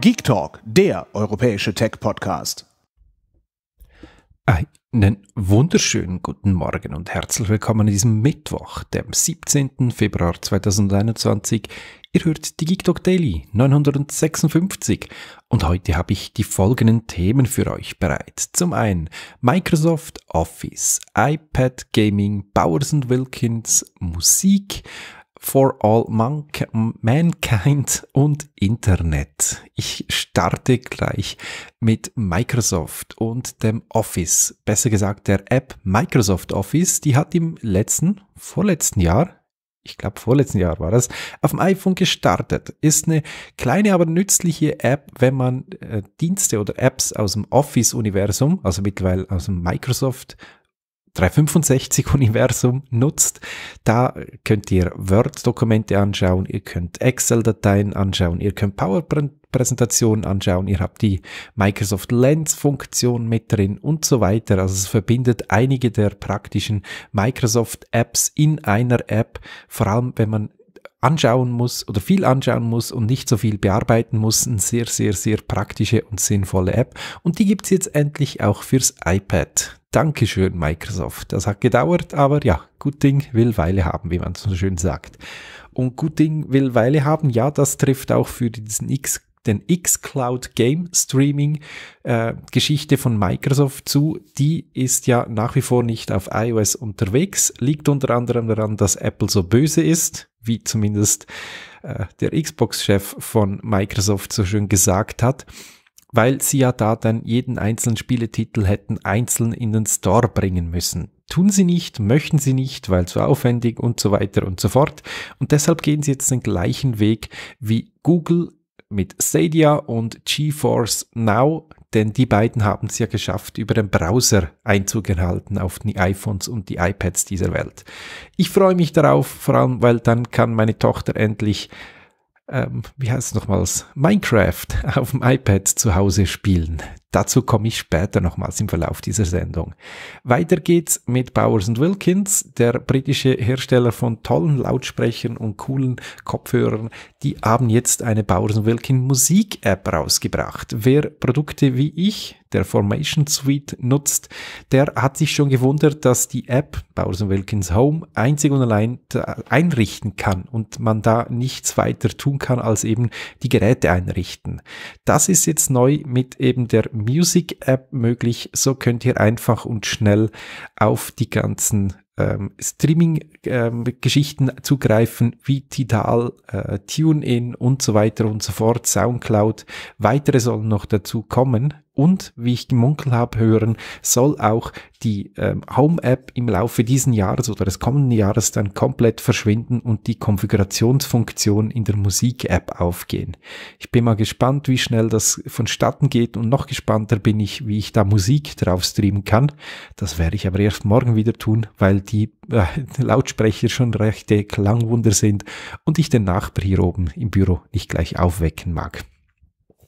Geek Talk, der europäische Tech-Podcast. Einen wunderschönen guten Morgen und herzlich willkommen an diesem Mittwoch, dem 17. Februar 2021. Ihr hört die Geek Talk Daily 956 und heute habe ich die folgenden Themen für euch bereit. Zum einen Microsoft Office, iPad Gaming, Bowers Wilkins, Musik, for All Mankind und Internet. Ich starte gleich mit Microsoft und dem Office, besser gesagt der App Microsoft Office. Die hat im letzten, vorletzten Jahr, ich glaube vorletzten Jahr war das, auf dem iPhone gestartet. Ist eine kleine, aber nützliche App, wenn man äh, Dienste oder Apps aus dem Office-Universum, also mittlerweile aus dem Microsoft-Universum, 365-Universum nutzt. Da könnt ihr Word-Dokumente anschauen, ihr könnt Excel-Dateien anschauen, ihr könnt PowerPoint-Präsentationen anschauen, ihr habt die Microsoft Lens-Funktion mit drin und so weiter. Also es verbindet einige der praktischen Microsoft-Apps in einer App, vor allem wenn man anschauen muss oder viel anschauen muss und nicht so viel bearbeiten muss. Eine sehr, sehr, sehr praktische und sinnvolle App. Und die gibt's jetzt endlich auch fürs iPad. Dankeschön, Microsoft. Das hat gedauert, aber ja, gut Ding will Weile haben, wie man so schön sagt. Und gut Ding will Weile haben, ja, das trifft auch für diesen X den xCloud Game Streaming äh, Geschichte von Microsoft zu. Die ist ja nach wie vor nicht auf iOS unterwegs. Liegt unter anderem daran, dass Apple so böse ist, wie zumindest äh, der Xbox-Chef von Microsoft so schön gesagt hat weil sie ja da dann jeden einzelnen Spieletitel hätten einzeln in den Store bringen müssen. Tun sie nicht, möchten sie nicht, weil zu aufwendig und so weiter und so fort. Und deshalb gehen sie jetzt den gleichen Weg wie Google mit Stadia und GeForce Now, denn die beiden haben es ja geschafft, über den Browser Einzug erhalten auf die iPhones und die iPads dieser Welt. Ich freue mich darauf, vor allem weil dann kann meine Tochter endlich ähm, wie heißt es nochmals, Minecraft auf dem iPad zu Hause spielen. Dazu komme ich später nochmals im Verlauf dieser Sendung. Weiter geht's mit Bowers Wilkins, der britische Hersteller von tollen Lautsprechern und coolen Kopfhörern. Die haben jetzt eine Bowers Wilkins Musik App rausgebracht. Wer Produkte wie ich, der Formation Suite, nutzt, der hat sich schon gewundert, dass die App Bowers Wilkins Home einzig und allein einrichten kann und man da nichts weiter tun kann als eben die Geräte einrichten. Das ist jetzt neu mit eben der Music App möglich. So könnt ihr einfach und schnell auf die ganzen ähm, Streaming-Geschichten ähm, zugreifen, wie Tidal, äh, TuneIn und so weiter und so fort, Soundcloud. Weitere sollen noch dazu kommen. Und wie ich gemunkelt habe hören, soll auch die ähm, Home-App im Laufe diesen Jahres oder des kommenden Jahres dann komplett verschwinden und die Konfigurationsfunktion in der Musik-App aufgehen. Ich bin mal gespannt, wie schnell das vonstatten geht und noch gespannter bin ich, wie ich da Musik drauf streamen kann. Das werde ich aber erst morgen wieder tun, weil die äh, Lautsprecher schon rechte Klangwunder sind und ich den Nachbar hier oben im Büro nicht gleich aufwecken mag.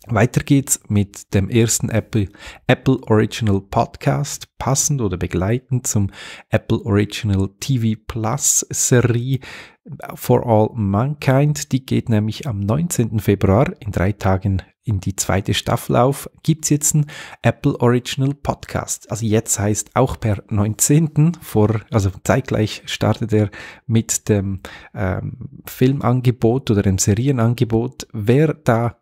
Weiter geht's mit dem ersten Apple, Apple Original Podcast, passend oder begleitend zum Apple Original TV Plus Serie äh, For All Mankind. Die geht nämlich am 19. Februar in drei Tagen in die zweite Staffel auf. Gibt's jetzt einen Apple Original Podcast. Also jetzt heißt auch per 19. vor, also zeitgleich startet er mit dem ähm, Filmangebot oder dem Serienangebot. Wer da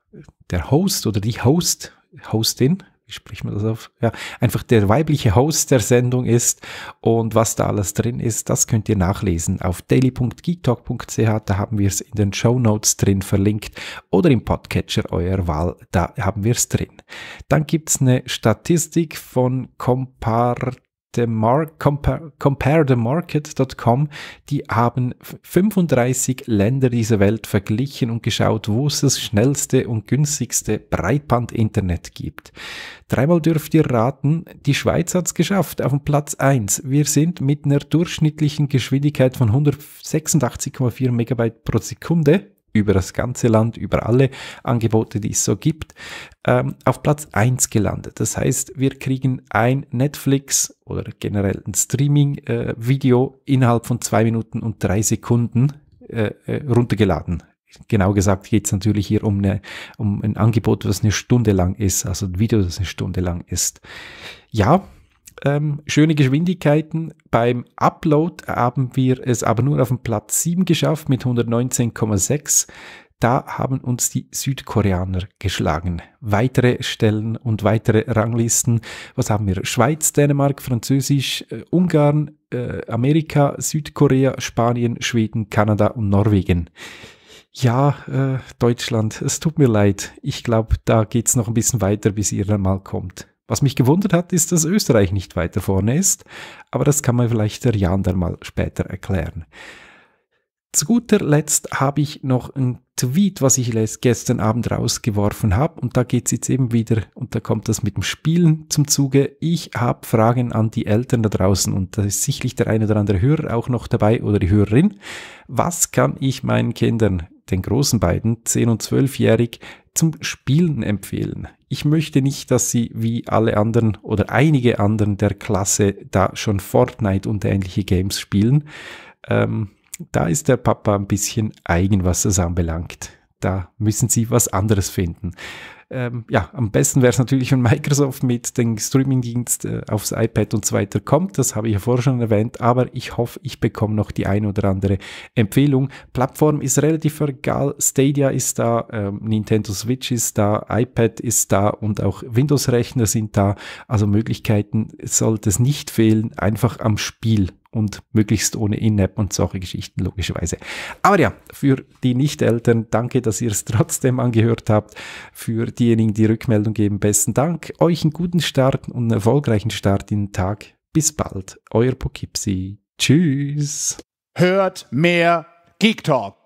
der Host oder die Host, Hostin, wie spricht man das auf? Ja, einfach der weibliche Host der Sendung ist und was da alles drin ist, das könnt ihr nachlesen auf daily.geektalk.ch. Da haben wir es in den Show Notes drin verlinkt oder im Podcatcher eurer Wahl, da haben wir es drin. Dann gibt es eine Statistik von Compart the Mar compare, comparethemarket.com, die haben 35 Länder dieser Welt verglichen und geschaut, wo es das schnellste und günstigste Breitband-Internet gibt. Dreimal dürft ihr raten, die Schweiz hat's geschafft, auf dem Platz eins. Wir sind mit einer durchschnittlichen Geschwindigkeit von 186,4 Megabyte pro Sekunde über das ganze Land, über alle Angebote, die es so gibt, ähm, auf Platz 1 gelandet. Das heißt, wir kriegen ein Netflix oder generell ein Streaming-Video äh, innerhalb von zwei Minuten und drei Sekunden äh, äh runtergeladen. Genau gesagt geht es natürlich hier um, eine, um ein Angebot, was eine Stunde lang ist, also ein Video, das eine Stunde lang ist. Ja, ähm, schöne Geschwindigkeiten. Beim Upload haben wir es aber nur auf den Platz 7 geschafft mit 119,6. Da haben uns die Südkoreaner geschlagen. Weitere Stellen und weitere Ranglisten. Was haben wir? Schweiz, Dänemark, Französisch, äh, Ungarn, äh, Amerika, Südkorea, Spanien, Schweden, Kanada und Norwegen. Ja, äh, Deutschland, es tut mir leid. Ich glaube, da geht's noch ein bisschen weiter, bis ihr dann mal kommt. Was mich gewundert hat, ist, dass Österreich nicht weiter vorne ist, aber das kann man vielleicht der Jan dann mal später erklären. Zu guter Letzt habe ich noch einen Tweet, was ich gestern Abend rausgeworfen habe. Und da geht es jetzt eben wieder, und da kommt das mit dem Spielen zum Zuge. Ich habe Fragen an die Eltern da draußen und da ist sicherlich der eine oder andere Hörer auch noch dabei oder die Hörerin. Was kann ich meinen Kindern, den großen beiden, 10 und 12-jährig, zum Spielen empfehlen. Ich möchte nicht, dass Sie wie alle anderen oder einige anderen der Klasse da schon Fortnite und ähnliche Games spielen. Ähm, da ist der Papa ein bisschen eigen, was das anbelangt. Da müssen Sie was anderes finden. Ähm, ja, am besten wäre es natürlich, wenn Microsoft mit dem Streamingdienst äh, aufs iPad und so weiter kommt. Das habe ich ja vorher schon erwähnt, aber ich hoffe, ich bekomme noch die ein oder andere Empfehlung. Plattform ist relativ egal. Stadia ist da, ähm, Nintendo Switch ist da, iPad ist da und auch Windows-Rechner sind da. Also Möglichkeiten sollte es nicht fehlen, einfach am Spiel und möglichst ohne In-App und solche Geschichten logischerweise. Aber ja, für die Nicht-Eltern, danke, dass ihr es trotzdem angehört habt. Für diejenigen, die Rückmeldung geben, besten Dank. Euch einen guten Start und einen erfolgreichen Start in den Tag. Bis bald, euer Poughkeepsie. Tschüss. Hört mehr Geek Talk.